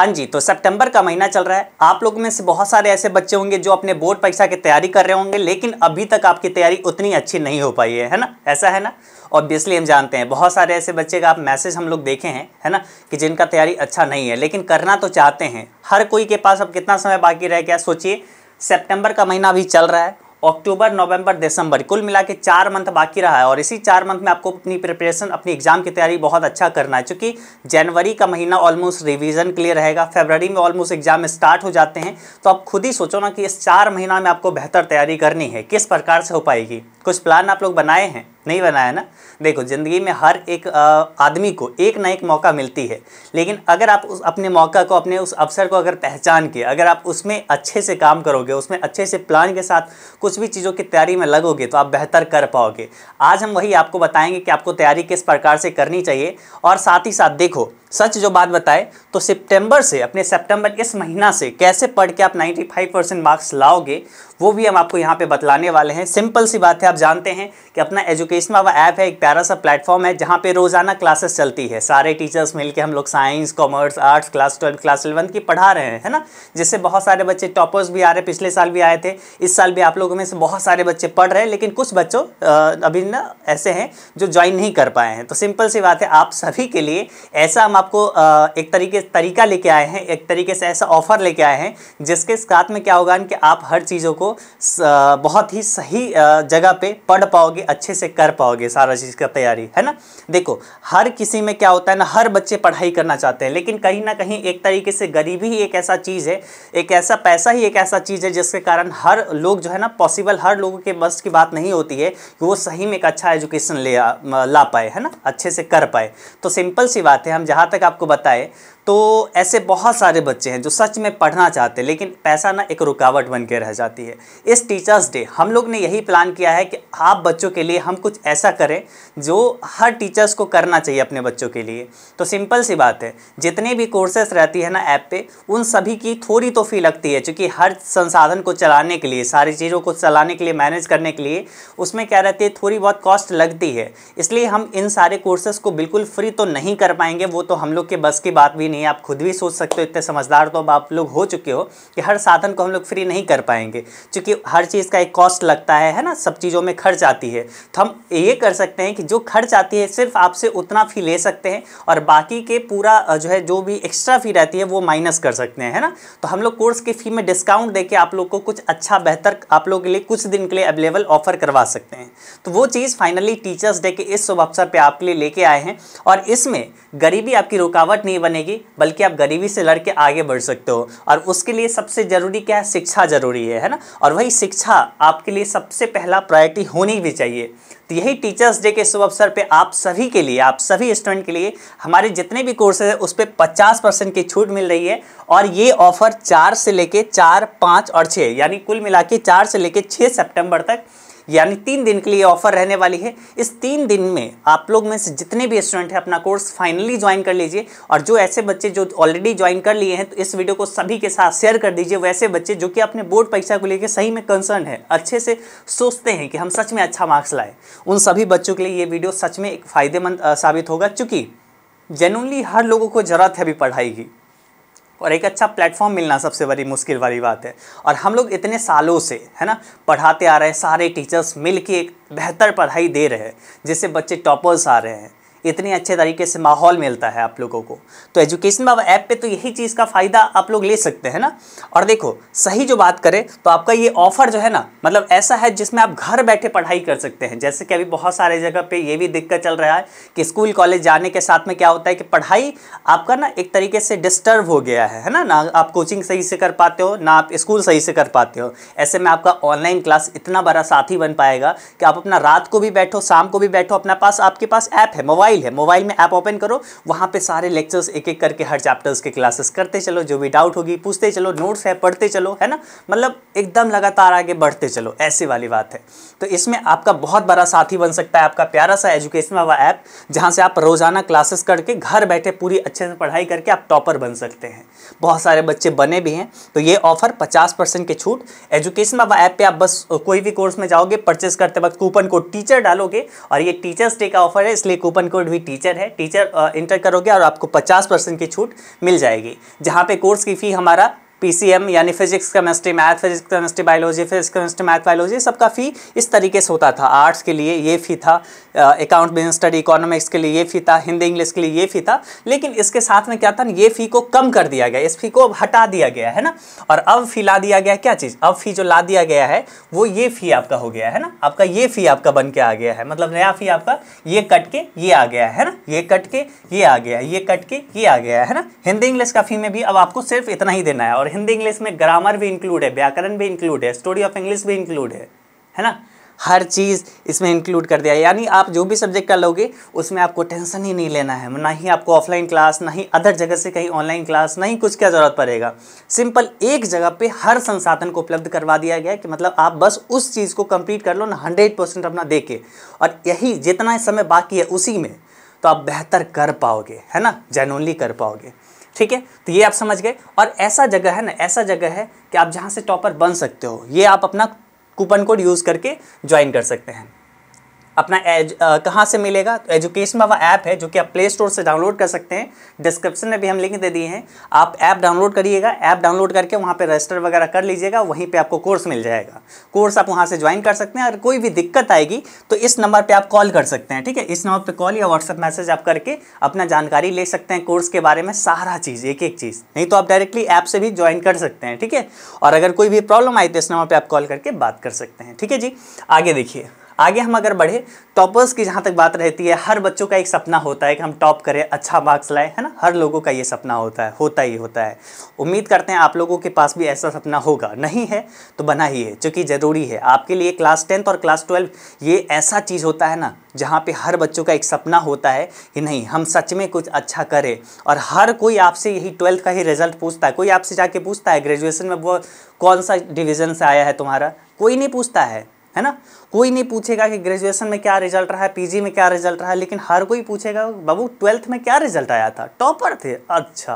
हाँ जी तो सितंबर का महीना चल रहा है आप लोग में से बहुत सारे ऐसे बच्चे होंगे जो अपने बोर्ड परीक्षा की तैयारी कर रहे होंगे लेकिन अभी तक आपकी तैयारी उतनी अच्छी नहीं हो पाई है है ना ऐसा है ना ऑब्वियसली हम जानते हैं बहुत सारे ऐसे बच्चे का आप मैसेज हम लोग देखे हैं है ना कि जिनका तैयारी अच्छा नहीं है लेकिन करना तो चाहते हैं हर कोई के पास अब कितना समय बाकी रह गया सोचिए सेप्टेम्बर का महीना अभी चल रहा है अक्टूबर नवंबर दिसंबर कुल मिला के चार मंथ बाकी रहा है और इसी चार मंथ में आपको अपनी प्रिपरेशन अपनी एग्जाम की तैयारी बहुत अच्छा करना है क्योंकि जनवरी का महीना ऑलमोस्ट रिवीजन के लिए रहेगा फरवरी में ऑलमोस्ट एग्जाम स्टार्ट हो जाते हैं तो आप खुद ही सोचो ना कि इस चार महीना में आपको बेहतर तैयारी करनी है किस प्रकार से हो पाएगी कुछ प्लान आप लोग बनाए हैं नहीं बनाया ना देखो ज़िंदगी में हर एक आदमी को एक ना एक मौका मिलती है लेकिन अगर आप उस अपने मौका को अपने उस अवसर को अगर पहचान के अगर आप उसमें अच्छे से काम करोगे उसमें अच्छे से प्लान के साथ कुछ कुछ भी चीज़ों की तैयारी में लगोगे तो आप बेहतर कर पाओगे आज हम वही आपको बताएंगे कि आपको तैयारी किस प्रकार से करनी चाहिए और साथ ही साथ देखो सच जो बात बताए तो सितंबर से अपने सितंबर इस महीना से कैसे पढ़ के आप 95 परसेंट मार्क्स लाओगे वो भी हम आपको यहाँ पे बतलाने वाले हैं सिंपल सी बात है आप जानते हैं कि अपना एजुकेशन वाला ऐप है एक प्यारा सा प्लेटफॉर्म है जहाँ पे रोज़ाना क्लासेस चलती है सारे टीचर्स मिलके हम लोग science commerce arts class twelve class eleven की पढ़ा रहे हैं है ना जिससे बहुत सारे बच्चे टॉपर्स भी आ रहे पिछले साल भी आए थे इस साल भी आप लोगों में से बहुत सारे बच्चे पढ़ रहे हैं लेकिन कुछ बच्चों अभी ना ऐसे हैं जो ज्वाइन नहीं कर पाए हैं तो सिंपल सी बात है आप सभी के लिए ऐसा हम आपको एक तरीके तरीका लेके आए हैं एक तरीके से ऐसा ऑफर लेके आए हैं जिसके साथ में क्या होगा कि आप हर चीज़ों को बहुत ही सही जगह पर पढ़ पाओगे अच्छे से कर पाओगे सारा चीज़ का तैयारी है ना देखो हर किसी में क्या होता है ना हर बच्चे पढ़ाई करना चाहते हैं लेकिन कहीं ना कहीं एक तरीके से गरीबी ही एक ऐसा चीज़ है एक ऐसा पैसा ही एक ऐसा चीज़ है जिसके कारण हर लोग जो है ना पॉसिबल हर लोगों के बस की बात नहीं होती है कि वो सही में एक अच्छा एजुकेशन ले ला पाए है ना अच्छे से कर पाए तो सिंपल सी बात है हम जहाँ तक आपको बताएं तो ऐसे बहुत सारे बच्चे हैं जो सच में पढ़ना चाहते हैं लेकिन पैसा ना एक रुकावट बन के रह जाती है इस टीचर्स डे हम लोग ने यही प्लान किया है कि आप बच्चों के लिए हम कुछ ऐसा करें जो हर टीचर्स को करना चाहिए अपने बच्चों के लिए तो सिंपल सी बात है जितने भी कोर्सेस रहती है ना ऐप पे उन सभी की थोड़ी तो फी लगती है चूँकि हर संसाधन को चलाने के लिए सारी चीज़ों को चलाने के लिए मैनेज करने के लिए उसमें क्या रहती है थोड़ी बहुत कॉस्ट लगती है इसलिए हम इन सारे कोर्सेस को बिल्कुल फ्री तो नहीं कर पाएंगे वो तो हम लोग के बस की बात भी नहीं है आप खुद भी सोच सकते हो इतने समझदार तो अब आप लोग हो चुके हो कि हर साधन को हम लोग फ्री नहीं कर पाएंगे क्योंकि हर चीज़ का एक कॉस्ट लगता है है ना सब चीज़ों में खर्च आती है तो हम ये कर सकते हैं कि जो खर्च आती है सिर्फ आपसे उतना फ़ी ले सकते हैं और बाकी के पूरा जो है जो भी एक्स्ट्रा फ़ी रहती है वो माइनस कर सकते हैं है ना तो हम लोग कोर्स की फ़ी में डिस्काउंट दे आप लोग को कुछ अच्छा बेहतर आप लोग के लिए कुछ दिन के लिए अवेलेबल ऑफर करवा सकते हैं तो वो चीज़ फाइनली टीचर्स डे के इस शुभ अवसर पर आपके लिए लेके आए हैं और इसमें गरीबी आपकी रुकावट नहीं बनेगी बल्कि आप गरीबी से लड़के आगे बढ़ सकते हो और उसके लिए सबसे ज़रूरी क्या है शिक्षा ज़रूरी है है ना और वही शिक्षा आपके लिए सबसे पहला प्रायोरिटी होनी भी चाहिए तो यही टीचर्स डे के शुभ अवसर पे आप सभी के लिए आप सभी स्टूडेंट के लिए हमारे जितने भी कोर्सेज हैं उस पर पचास परसेंट की छूट मिल रही है और ये ऑफर चार से लेके चार पाँच और छः यानी कुल मिला के चार से लेके छः सेप्टेम्बर तक यानी तीन दिन के लिए ऑफर रहने वाली है इस तीन दिन में आप लोग में से जितने भी स्टूडेंट हैं अपना कोर्स फाइनली ज्वाइन कर लीजिए और जो ऐसे बच्चे जो ऑलरेडी ज्वाइन कर लिए हैं तो इस वीडियो को सभी के साथ शेयर कर दीजिए वैसे बच्चे जो कि अपने बोर्ड परीक्षा को लेकर सही में कंसर्न है अच्छे से सोचते हैं कि हम सच में अच्छा मार्क्स लाएँ उन सभी बच्चों के लिए ये वीडियो सच में एक फ़ायदेमंद साबित होगा चूँकि जेनुअनली हर लोगों को ज़रूरत है अभी पढ़ाई की और एक अच्छा प्लेटफॉर्म मिलना सबसे बड़ी मुश्किल वाली बात है और हम लोग इतने सालों से है ना पढ़ाते आ रहे हैं सारे टीचर्स मिल के एक बेहतर पढ़ाई दे रहे हैं जिससे बच्चे टॉपर्स आ रहे हैं इतने अच्छे तरीके से माहौल मिलता है आप लोगों को तो एजुकेशन बाबा ऐप पे तो यही चीज़ का फ़ायदा आप लोग ले सकते हैं ना और देखो सही जो बात करें तो आपका ये ऑफ़र जो है ना मतलब ऐसा है जिसमें आप घर बैठे पढ़ाई कर सकते हैं जैसे कि अभी बहुत सारे जगह पर ये भी दिक्कत चल रहा है कि स्कूल कॉलेज जाने के साथ में क्या होता है कि पढ़ाई आपका ना एक तरीके से डिस्टर्ब हो गया है है ना ना आप कोचिंग सही से कर पाते हो ना आप स्कूल सही से कर पाते हो ऐसे में आपका ऑनलाइन क्लास इतना बड़ा साथी बन पाएगा कि आप अपना रात को भी बैठो शाम को भी बैठो अपना पास आपके पास ऐप है मोबाइल मोबाइल है मोबाइल में ऐप ओपन करो वहाँ पे सारे लेक्चर्स एक एक करके हर चैप्टर्स के क्लासेस करते चलो जो भी डाउट होगी पूछते चलो नोट्स है पढ़ते चलो है ना मतलब एकदम लगातार आगे बढ़ते चलो ऐसी वाली बात है तो इसमें आपका बहुत बड़ा साथी बन सकता है आपका प्यारा सा एजुकेशन वाला ऐप जहाँ से आप रोज़ाना क्लासेस करके घर बैठे पूरी अच्छे से पढ़ाई करके आप टॉपर बन सकते हैं बहुत सारे बच्चे बने भी हैं तो ये ऑफर पचास परसेंट की छूट एजुकेशन वाला ऐप पे आप बस कोई भी कोर्स में जाओगे परचेस करते वक्त कूपन कोड टीचर डालोगे और ये टीचर्स डे का ऑफर है इसलिए कूपन कोड कोड भी टीचर है टीचर इंटर करोगे और आपको 50 परसेंट की छूट मिल जाएगी जहाँ पे कोर्स की फ़ी हमारा पीसीएम यानी physics chemistry math physics chemistry biology physics chemistry math biology सबका फ़ी इस तरीके से होता था आर्ट्स के लिए ये फ़ी था अकाउंट बिजनेस स्टडी इकोनॉमिक्स के लिए ये फ़ी था हिंदी इंग्लिश के लिए ये फ़ी था लेकिन इसके साथ में क्या था ये फ़ी को कम कर दिया गया इस फ़ी को हटा दिया गया है ना और अब फ़ी ला दिया गया क्या चीज़ अब फ़ी जो ला दिया गया है वो ये फ़ी आपका हो गया है ना आपका ये फ़ी आपका बन के आ गया है मतलब नया फ़ी आपका ये कट के ये आ गया है ना ये कट के ये आ गया ये कट के ये आ गया है ना हिंदी इंग्लिश का फ़ी में भी अब आपको सिर्फ इतना ही देना है और हिंदी इंग्लिश में ग्रामर भी इंक्लूड है व्याकरण भी इंक्लूड है स्टोरी ऑफ इंग्लिश भी इंक्लूड है है ना हर चीज़ इसमें इंक्लूड कर दिया यानी आप जो भी सब्जेक्ट का लोगे उसमें आपको टेंशन ही नहीं लेना है ना ही आपको ऑफलाइन क्लास ना ही अदर जगह से कहीं ऑनलाइन क्लास ना ही कुछ क्या ज़रूरत पड़ेगा सिंपल एक जगह पे हर संसाधन को उपलब्ध करवा दिया गया कि मतलब आप बस उस चीज़ को कंप्लीट कर लो ना हंड्रेड परसेंट अपना दे के और यही जितना समय बाकी है उसी में तो आप बेहतर कर पाओगे है ना जेनली कर पाओगे ठीक है तो ये आप समझ गए और ऐसा जगह है ना ऐसा जगह है कि आप जहाँ से टॉपर बन सकते हो ये आप अपना कूपन कोड यूज़ करके ज्वाइन कर सकते हैं अपना एज कहाँ से मिलेगा तो एजुकेशन बाबा ऐप है जो कि आप प्ले स्टोर से डाउनलोड कर सकते हैं डिस्क्रिप्शन में भी हम लिंक दे दिए हैं आप ऐप डाउनलोड करिएगा ऐप डाउनलोड करके वहाँ पर रजिस्टर वगैरह कर लीजिएगा वहीं पर आपको कोर्स मिल जाएगा कोर्स आप वहाँ से ज्वाइन कर सकते हैं अगर कोई भी दिक्कत आएगी तो इस नंबर पर आप कॉल कर सकते हैं ठीक है इस नंबर पर कॉल या व्हाट्सअप मैसेज आप करके अपना जानकारी ले सकते हैं कोर्स के बारे में सारा चीज़ एक एक चीज़ नहीं तो आप डायरेक्टली ऐप से भी ज्वाइन कर सकते हैं ठीक है और अगर कोई भी प्रॉब्लम आई तो इस नंबर पर आप कॉल करके बात कर सकते हैं ठीक है जी आगे देखिए आगे हम अगर बढ़े टॉपर्स की जहाँ तक बात रहती है हर बच्चों का एक सपना होता है कि हम टॉप करें अच्छा मार्क्स लाएँ है ना हर लोगों का ये सपना होता है होता ही होता है उम्मीद करते हैं आप लोगों के पास भी ऐसा सपना होगा नहीं है तो बना ही है चूँकि ज़रूरी है आपके लिए क्लास टेंथ और क्लास ट्वेल्व ये ऐसा चीज़ होता है ना जहाँ पे हर बच्चों का एक सपना होता है कि नहीं हम सच में कुछ अच्छा करें और हर कोई आपसे यही ट्वेल्थ का ही रिजल्ट पूछता है कोई आपसे जाके पूछता है ग्रेजुएशन में वो कौन सा डिवीज़न से आया है तुम्हारा कोई नहीं पूछता है है ना कोई नहीं पूछेगा कि ग्रेजुएशन में क्या रिजल्ट रहा है पीजी में क्या रिजल्ट रहा है लेकिन हर कोई पूछेगा बाबू ट्वेल्थ में क्या रिजल्ट आया था टॉपर थे अच्छा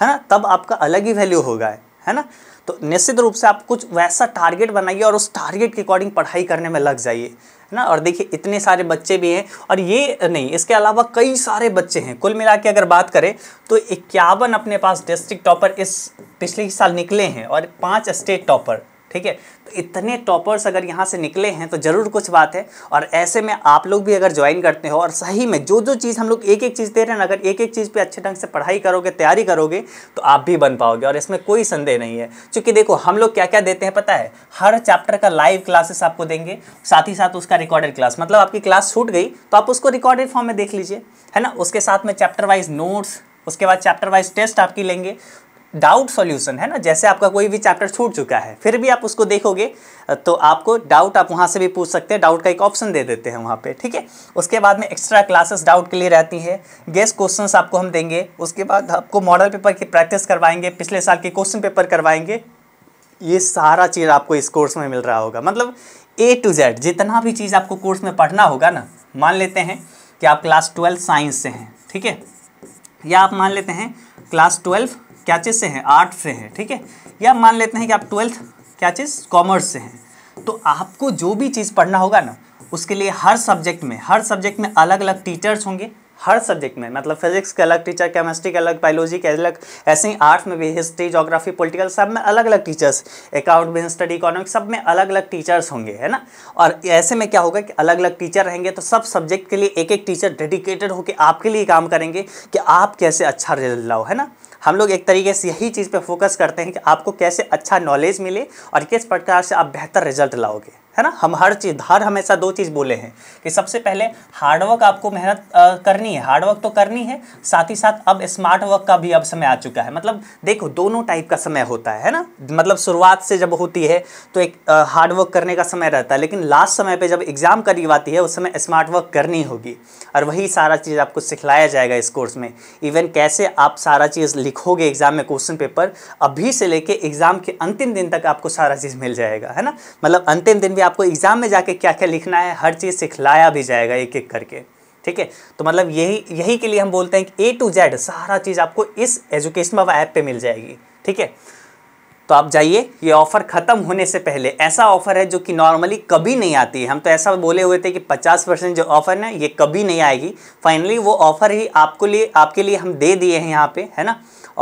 है ना तब आपका अलग ही वैल्यू होगा है ना तो निश्चित रूप से आप कुछ वैसा टारगेट बनाइए और उस टारगेट के अकॉर्डिंग पढ़ाई करने में लग जाइए है ना और देखिए इतने सारे बच्चे भी हैं और ये नहीं इसके अलावा कई सारे बच्चे हैं कुल मिला के अगर बात करें तो इक्यावन अपने पास डिस्ट्रिक्ट टॉपर इस पिछले साल निकले हैं और पाँच स्टेट टॉपर ठीक है तो इतने टॉपर्स अगर यहाँ से निकले हैं तो ज़रूर कुछ बात है और ऐसे में आप लोग भी अगर ज्वाइन करते हो और सही में जो जो चीज़ हम लोग एक एक चीज़ दे रहे हैं अगर एक एक चीज़ पे अच्छे ढंग से पढ़ाई करोगे तैयारी करोगे तो आप भी बन पाओगे और इसमें कोई संदेह नहीं है क्योंकि देखो हम लोग क्या क्या देते हैं पता है हर चैप्टर का लाइव क्लासेस आपको देंगे साथ ही साथ उसका रिकॉर्डेड क्लास मतलब आपकी क्लास छूट गई तो आप उसको रिकॉर्डेड फॉर्म में देख लीजिए है ना उसके साथ में चैप्टर वाइज नोट्स उसके बाद चैप्टर वाइज टेस्ट आपकी लेंगे डाउट सॉल्यूशन है ना जैसे आपका कोई भी चैप्टर छूट चुका है फिर भी आप उसको देखोगे तो आपको डाउट आप वहाँ से भी पूछ सकते हैं डाउट का एक ऑप्शन दे देते हैं वहाँ पे ठीक है उसके बाद में एक्स्ट्रा क्लासेस डाउट के लिए रहती है गेस क्वेश्चंस आपको हम देंगे उसके बाद आपको मॉडल पेपर की प्रैक्टिस करवाएंगे पिछले साल के क्वेश्चन पेपर करवाएंगे ये सारा चीज़ आपको इस कोर्स में मिल रहा होगा मतलब ए टू जेड जितना भी चीज़ आपको कोर्स में पढ़ना होगा ना मान लेते हैं कि आप क्लास ट्वेल्व साइंस से हैं ठीक है या आप मान लेते हैं क्लास ट्वेल्व क्या चीज़ से हैं आर्ट से हैं ठीक है या मान लेते हैं कि आप ट्वेल्थ क्या चीज़ कॉमर्स से हैं तो आपको जो भी चीज़ पढ़ना होगा ना उसके लिए हर सब्जेक्ट में हर सब्जेक्ट में अलग अलग टीचर्स होंगे हर सब्जेक्ट में मतलब फिजिक्स के अलग टीचर केमिस्ट्री के अलग बायोलॉजी के अलग ऐसे ही आर्ट्स में भी हिस्ट्री जोग्राफी पॉलिटिकल सब में अलग अलग teachers account business study economic सब में अलग अलग टीचर्स होंगे है ना और ऐसे में क्या होगा कि अलग अलग टीचर रहेंगे तो सब सब्जेक्ट के लिए एक एक टीचर डेडिकेटेड होकर आपके लिए काम करेंगे कि आप कैसे अच्छा रिजल्ट लाओ है ना हम लोग एक तरीके से यही चीज़ पे फोकस करते हैं कि आपको कैसे अच्छा नॉलेज मिले और किस प्रकार से आप बेहतर रिजल्ट लाओगे है ना हम हर चीज़ हर हमेशा दो चीज़ बोले हैं कि सबसे पहले हार्डवर्क आपको मेहनत करनी है हार्डवर्क तो करनी है साथ ही साथ अब स्मार्ट वर्क का भी अब समय आ चुका है मतलब देखो दोनों टाइप का समय होता है है ना मतलब शुरुआत से जब होती है तो एक हार्डवर्क करने का समय रहता है लेकिन लास्ट समय पर जब एग्ज़ाम करीब आती है उस समय स्मार्ट वर्क करनी होगी और वही सारा चीज़ आपको सिखलाया जाएगा इस कोर्स में इवन कैसे आप सारा चीज़ लिखोगे एग्ज़ाम में क्वेश्चन पेपर अभी से लेके एग्ज़ाम के अंतिम दिन तक आपको सारा चीज़ मिल जाएगा है ना मतलब अंतिम दिन भी आपको एग्ज़ाम में जाके क्या क्या लिखना है हर चीज़ सिखलाया भी जाएगा एक एक करके ठीक है तो मतलब यही यही के लिए हम बोलते हैं कि ए टू जेड सारा चीज़ आपको इस एजुकेशन बाबा ऐप पे मिल जाएगी ठीक है तो आप जाइए ये ऑफ़र ख़त्म होने से पहले ऐसा ऑफ़र है जो कि नॉर्मली कभी नहीं आती है हम तो ऐसा बोले हुए थे कि 50 परसेंट जो ऑफ़र है ये कभी नहीं आएगी फाइनली वो ऑफ़र ही आपको लिए आपके लिए हम दे दिए हैं यहाँ पे है ना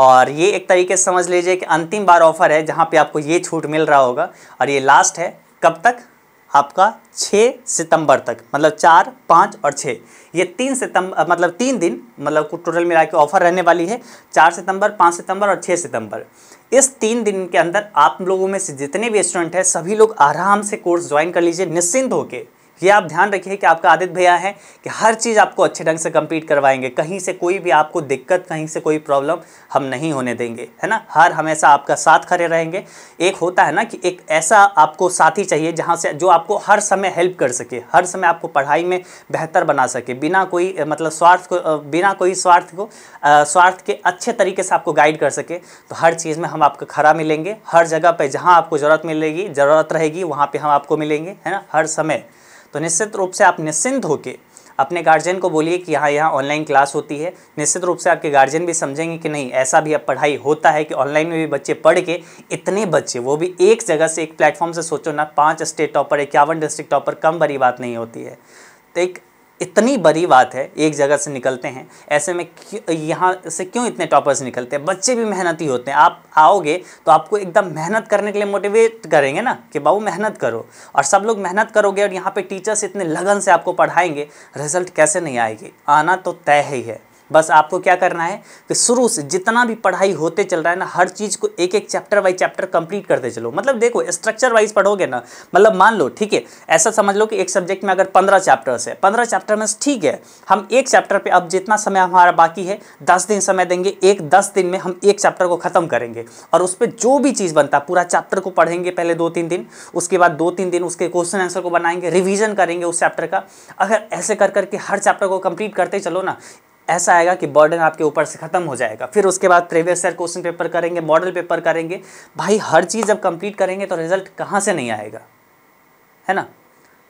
और ये एक तरीके से समझ लीजिए कि अंतिम बार ऑफ़र है जहाँ पे आपको ये छूट मिल रहा होगा और ये लास्ट है कब तक आपका 6 सितंबर तक मतलब चार पाँच और छः ये तीन सितंबर मतलब तीन दिन मतलब टोटल मिला के ऑफर रहने वाली है चार सितंबर पाँच सितंबर और छः सितंबर इस तीन दिन के अंदर आप लोगों में से जितने भी स्टूडेंट हैं सभी लोग आराम से कोर्स ज्वाइन कर लीजिए निश्चिंत होकर ये आप ध्यान रखिए कि आपका आदित्य भैया है कि हर चीज़ आपको अच्छे ढंग से कंप्लीट करवाएंगे कहीं से कोई भी आपको दिक्कत कहीं से कोई प्रॉब्लम हम नहीं होने देंगे है ना हर हमेशा आपका साथ खड़े रहेंगे एक होता है ना कि एक ऐसा आपको साथी चाहिए जहाँ से जो आपको हर समय हेल्प कर सके हर समय आपको पढ़ाई में बेहतर बना सके बिना कोई मतलब स्वार्थ को बिना कोई स्वार्थ को स्वार्थ के अच्छे तरीके से आपको गाइड कर सके तो हर चीज़ में हम आपको खड़ा मिलेंगे हर जगह पर जहाँ आपको ज़रूरत मिलेगी ज़रूरत रहेगी वहाँ पर हम आपको मिलेंगे है ना हर समय तो निश्चित रूप से आप निश्चिंत होकर अपने गार्जियन को बोलिए कि हाँ, यहाँ यहाँ ऑनलाइन क्लास होती है निश्चित रूप से आपके गार्जियन भी समझेंगे कि नहीं ऐसा भी अब पढ़ाई होता है कि ऑनलाइन में भी बच्चे पढ़ के इतने बच्चे वो भी एक जगह से एक प्लेटफॉर्म से सोचो ना पाँच स्टेट टॉपर इक्यावन डिस्ट्रिक्ट टॉपर कम बड़ी बात नहीं होती है तो एक इतनी बड़ी बात है एक जगह से निकलते हैं ऐसे में यहाँ से क्यों इतने टॉपर्स निकलते हैं बच्चे भी मेहनती होते हैं आप आओगे तो आपको एकदम मेहनत करने के लिए मोटिवेट करेंगे ना कि बाबू मेहनत करो और सब लोग मेहनत करोगे और यहाँ पे टीचर्स इतने लगन से आपको पढ़ाएंगे रिजल्ट कैसे नहीं आएगी आना तो तय ही है बस आपको क्या करना है कि शुरू से जितना भी पढ़ाई होते चल रहा है ना हर चीज़ को एक एक चैप्टर वाइज चैप्टर कंप्लीट करते चलो मतलब देखो स्ट्रक्चर वाइज पढ़ोगे ना मतलब मान लो ठीक है ऐसा समझ लो कि एक सब्जेक्ट में अगर पंद्रह चैप्टर्स है पंद्रह चैप्टर में ठीक है हम एक चैप्टर पर अब जितना समय हमारा बाकी है दस दिन समय देंगे एक दस दिन में हम एक चैप्टर को ख़त्म करेंगे और उस पर जो भी चीज़ बनता है पूरा चैप्टर को पढ़ेंगे पहले दो तीन दिन उसके बाद दो तीन दिन उसके क्वेश्चन आंसर को बनाएंगे रिविजन करेंगे उस चैप्टर का अगर ऐसे कर करके हर चैप्टर को कंप्लीट करते चलो ना ऐसा आएगा कि बर्डन आपके ऊपर से खत्म हो जाएगा फिर उसके बाद प्रीवियस ईयर क्वेश्चन पेपर करेंगे मॉडल पेपर करेंगे भाई हर चीज़ जब कंप्लीट करेंगे तो रिजल्ट कहाँ से नहीं आएगा है ना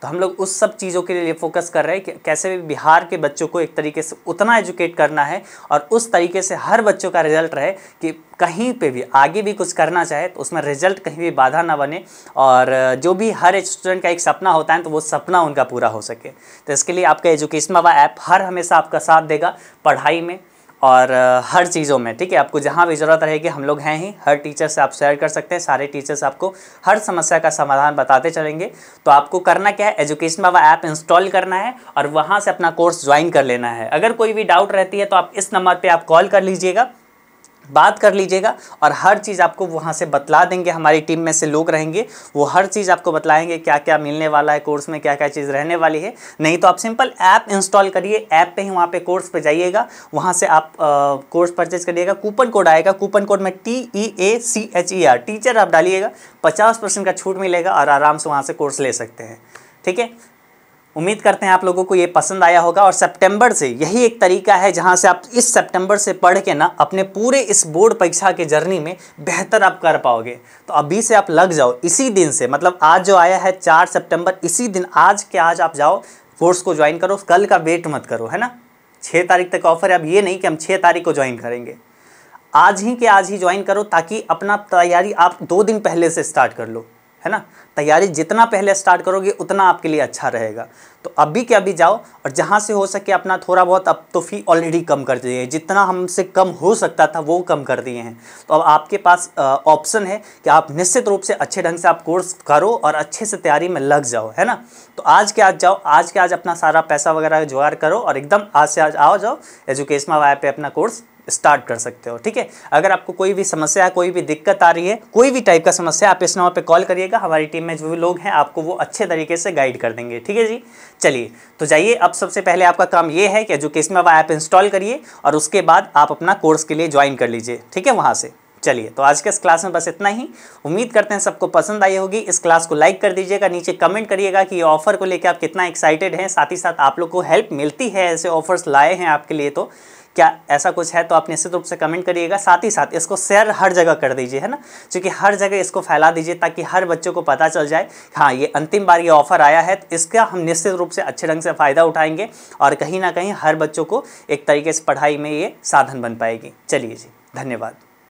तो हम लोग उस सब चीज़ों के लिए फोकस कर रहे हैं कि कैसे भी बिहार के बच्चों को एक तरीके से उतना एजुकेट करना है और उस तरीके से हर बच्चों का रिजल्ट रहे कि कहीं पे भी आगे भी कुछ करना चाहे तो उसमें रिजल्ट कहीं भी बाधा ना बने और जो भी हर स्टूडेंट का एक सपना होता है तो वो सपना उनका पूरा हो सके तो इसके लिए आपका एजुकेशन बाबा ऐप हर हमेशा आपका साथ देगा पढ़ाई में और हर चीज़ों में ठीक है आपको जहाँ भी ज़रूरत रहेगी हम लोग हैं ही हर टीचर से आप शेयर कर सकते हैं सारे टीचर्स आपको हर समस्या का समाधान बताते चलेंगे तो आपको करना क्या है एजुकेशन बाबा ऐप इंस्टॉल करना है और वहाँ से अपना कोर्स ज्वाइन कर लेना है अगर कोई भी डाउट रहती है तो आप इस नंबर पर आप कॉल कर लीजिएगा बात कर लीजिएगा और हर चीज़ आपको वहाँ से बतला देंगे हमारी टीम में से लोग रहेंगे वो हर चीज़ आपको बतलाएंगे क्या क्या मिलने वाला है कोर्स में क्या क्या चीज़ रहने वाली है नहीं तो आप सिंपल ऐप इंस्टॉल करिए ऐप पे ही वहाँ पे कोर्स पे जाइएगा वहाँ से आप आ, कोर्स परचेज करिएगा कूपन कोड आएगा कूपन कोड में T E A C H E R teacher आप डालिएगा पचास परसेंट का छूट मिलेगा और आराम से वहाँ से कोर्स ले सकते हैं ठीक है उम्मीद करते हैं आप लोगों को ये पसंद आया होगा और सितंबर से यही एक तरीका है जहां से आप इस सितंबर से पढ़ के ना अपने पूरे इस बोर्ड परीक्षा के जर्नी में बेहतर आप कर पाओगे तो अभी से आप लग जाओ इसी दिन से मतलब आज जो आया है चार सितंबर इसी दिन आज के आज आप जाओ कोर्स को ज्वाइन करो कल का वेट मत करो है ना छः तारीख तक ऑफर है अब ये नहीं कि हम छः तारीख को ज्वाइन करेंगे आज ही के आज ही ज्वाइन करो ताकि अपना तैयारी आप दो दिन पहले से स्टार्ट कर लो है ना तैयारी जितना पहले स्टार्ट करोगे उतना आपके लिए अच्छा रहेगा तो अभी के अभी जाओ और जहाँ से हो सके अपना थोड़ा बहुत अब तो फ़ी ऑलरेडी कम कर दिए हैं जितना हमसे कम हो सकता था वो कम कर दिए हैं तो अब आपके पास ऑप्शन है कि आप निश्चित रूप से अच्छे ढंग से आप कोर्स करो और अच्छे से तैयारी में लग जाओ है ना तो आज के आज जाओ आज के आज अपना सारा पैसा वगैरह जुगाड़ करो और एकदम आज से आज आओ जाओ एजुकेशमा वाया पे अपना कोर्स स्टार्ट कर सकते हो ठीक है अगर आपको कोई भी समस्या कोई भी दिक्कत आ रही है कोई भी टाइप का समस्या आप इस नंबर पे कॉल करिएगा हमारी टीम में जो भी लोग हैं आपको वो अच्छे तरीके से गाइड कर देंगे ठीक है जी चलिए तो जाइए अब सबसे पहले आपका काम ये है कि एजुकेशन अब ऐप इंस्टॉल करिए और उसके बाद आप अपना कोर्स के लिए ज्वाइन कर लीजिए ठीक है वहाँ से चलिए तो आज के इस क्लास में बस इतना ही उम्मीद करते हैं सबको पसंद आई होगी इस क्लास को लाइक कर दीजिएगा नीचे कमेंट करिएगा कि ये ऑफर को लेकर आप कितना एक्साइटेड हैं साथ ही साथ आप लोग को हेल्प मिलती है ऐसे ऑफर्स लाए हैं आपके लिए तो क्या ऐसा कुछ है तो आप निश्चित रूप से कमेंट करिएगा साथ ही साथ इसको शेयर हर जगह कर दीजिए है ना क्योंकि हर जगह इसको फैला दीजिए ताकि हर बच्चों को पता चल जाए हाँ ये अंतिम बार ये ऑफर आया है तो इसका हम निश्चित रूप से अच्छे ढंग से फ़ायदा उठाएंगे और कहीं ना कहीं हर बच्चों को एक तरीके से पढ़ाई में ये साधन बन पाएगी चलिए जी धन्यवाद